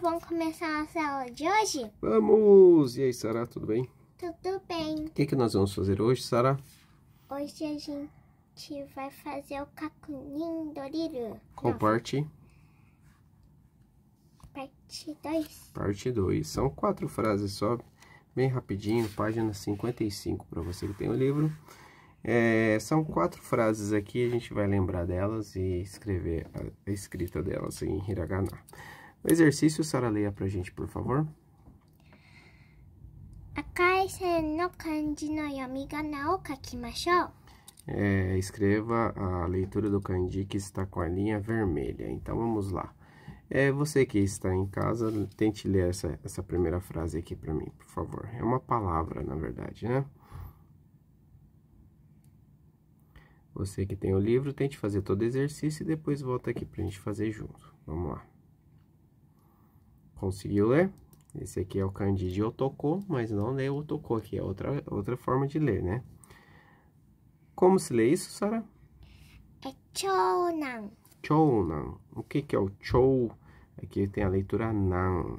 vamos começar a aula de hoje? Vamos! E aí, Sara, tudo bem? Tudo bem. O que, que nós vamos fazer hoje, Sara? Hoje a gente vai fazer o cacuninho doriru. Qual Não. parte? Parte 2. Parte 2. São quatro frases só, bem rapidinho, página 55 para você que tem o livro. É, são quatro frases aqui, a gente vai lembrar delas e escrever a escrita delas em hiragana. O exercício, Sara, leia pra gente, por favor. É, escreva a leitura do kanji que está com a linha vermelha. Então, vamos lá. É, você que está em casa, tente ler essa, essa primeira frase aqui para mim, por favor. É uma palavra, na verdade, né? Você que tem o livro, tente fazer todo o exercício e depois volta aqui para a gente fazer junto. Vamos lá. Conseguiu ler? Esse aqui é o Candide Otoko, mas não lê Otoko aqui, é outra, outra forma de ler, né? Como se lê isso, Sara? É Chounan. Chounan. O que que é o Chou? Aqui é tem a leitura Nan.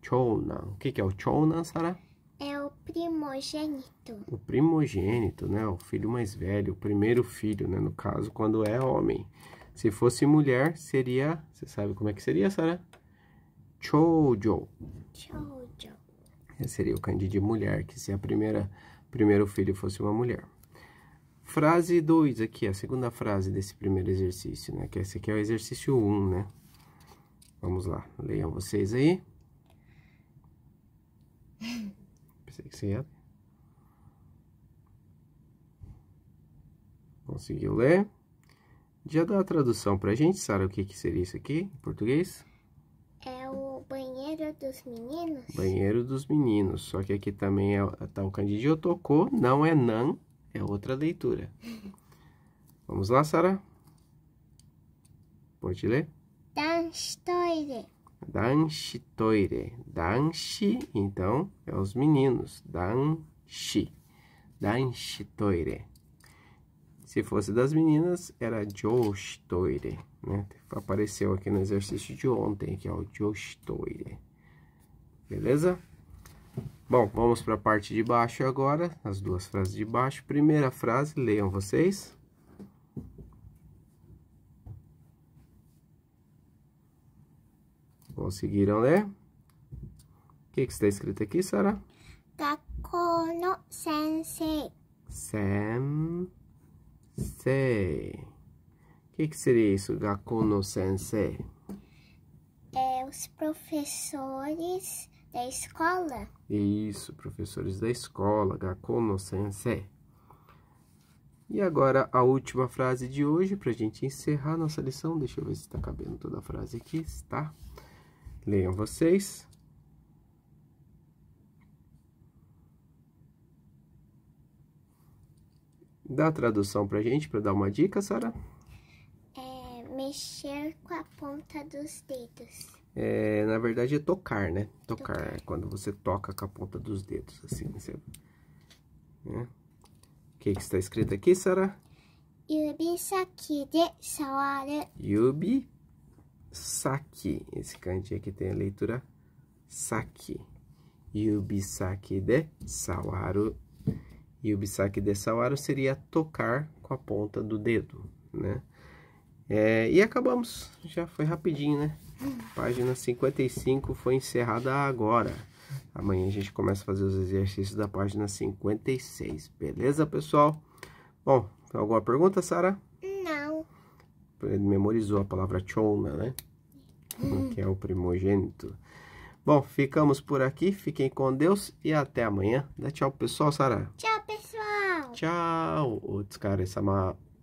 Chounan. O que que é o Chounan, Sara? É o primogênito. O primogênito, né? O filho mais velho, o primeiro filho, né? No caso, quando é homem. Se fosse mulher, seria... Você sabe como é que seria, Sara? Chojo. Chojo. Esse é, seria o kanji de mulher, que se a primeira primeiro filho fosse uma mulher. Frase 2 aqui, a segunda frase desse primeiro exercício, né? Que esse aqui é o exercício 1, um, né? Vamos lá, leiam vocês aí. Pensei que você ia. Conseguiu ler? Já dá a tradução pra gente, Sara, o que, que seria isso aqui em português? dos meninos? Banheiro dos meninos. Só que aqui também é, o tá Candidio tocou, não é nan, é outra leitura. Vamos lá, Sara? Pode ler? Danshitoire. Danshitoire. Danshi, então, é os meninos. Danshi. Danshitoire. Se fosse das meninas, era Joshtoire, né? Apareceu aqui no exercício de ontem, que é o Joshtoire beleza? Bom, vamos para a parte de baixo agora, as duas frases de baixo. Primeira frase, leiam vocês. Conseguiram ler? O que, que está escrito aqui, Sara? Gakono sensei. Sensei. O que, que seria isso, Gakono sensei? É, os professores da escola? Isso, professores da escola, Gakono Sensei. E agora a última frase de hoje, para a gente encerrar nossa lição. Deixa eu ver se está cabendo toda a frase aqui. Está. Leiam vocês. Dá a tradução para a gente, para dar uma dica, Sara? É, mexer com a ponta dos dedos. É, na verdade é tocar, né? Tocar, tocar. É quando você toca com a ponta dos dedos, assim, né? você... Né? O que que está escrito aqui, Sara? Saki de Sawaru. Saki Esse kanji aqui tem a leitura Saki. Saki de Sawaru. Saki de Sawaru seria tocar com a ponta do dedo, né? É, e acabamos. Já foi rapidinho, né? Página 55 foi encerrada agora. Amanhã a gente começa a fazer os exercícios da página 56. Beleza, pessoal? Bom, alguma pergunta, Sara? Não. Ele memorizou a palavra chona, né? Hum. Que é o primogênito. Bom, ficamos por aqui. Fiquem com Deus e até amanhã. Dá tchau, pessoal, Sara. Tchau, pessoal. Tchau. Otsukaresama.